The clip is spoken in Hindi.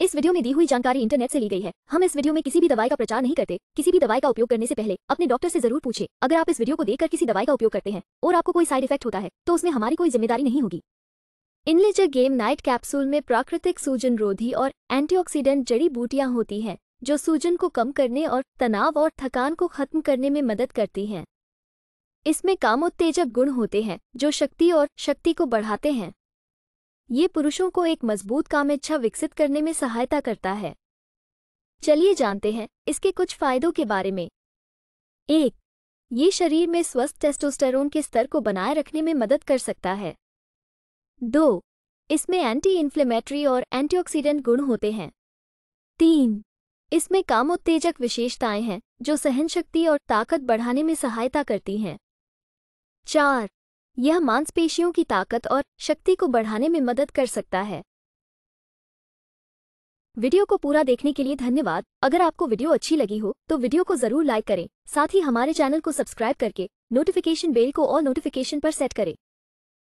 इस वीडियो में दी हुई जानकारी इंटरनेट से ली गई है हम इस वीडियो में किसी भी दवाई का प्रचार नहीं करते किसी भी दवाई का उपयोग करने से पहले अपने डॉक्टर से जरूर पूछे अगर आप इस वीडियो को देखकर किसी दवाई का उपयोग करते हैं और आपको कोई साइड इफेक्ट होता है तो उसमें हमारी कोई जिम्मेदारी नहीं होगी इनलेजर गेम नाइट कैप्सूल में प्राकृतिक सूजन रोधी और एंटीऑक्सीडेंट जड़ी बूटियां होती हैं जो सूजन को कम करने और तनाव और थकान को खत्म करने में मदद करती हैं इसमें कामोत्तेजक गुण होते हैं जो शक्ति और शक्ति को बढ़ाते हैं ये पुरुषों को एक मजबूत काम इच्छा विकसित करने में सहायता करता है चलिए जानते हैं इसके कुछ फायदों के बारे में एक ये शरीर में स्वस्थ टेस्टोस्टेरोन के स्तर को बनाए रखने में मदद कर सकता है दो इसमें एंटी इन्फ्लेमेटरी और एंटीऑक्सीडेंट गुण होते हैं तीन इसमें कामोत्तेजक विशेषताएं हैं जो सहन शक्ति और ताकत बढ़ाने में सहायता करती हैं चार यह मांसपेशियों की ताकत और शक्ति को बढ़ाने में मदद कर सकता है वीडियो को पूरा देखने के लिए धन्यवाद अगर आपको वीडियो अच्छी लगी हो तो वीडियो को जरूर लाइक करें साथ ही हमारे चैनल को सब्सक्राइब करके नोटिफिकेशन बेल को और नोटिफिकेशन पर सेट करें